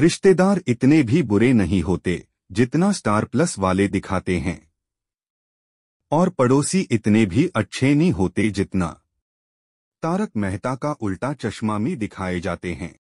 रिश्तेदार इतने भी बुरे नहीं होते जितना स्टार प्लस वाले दिखाते हैं और पड़ोसी इतने भी अच्छे नहीं होते जितना तारक मेहता का उल्टा चश्मा में दिखाए जाते हैं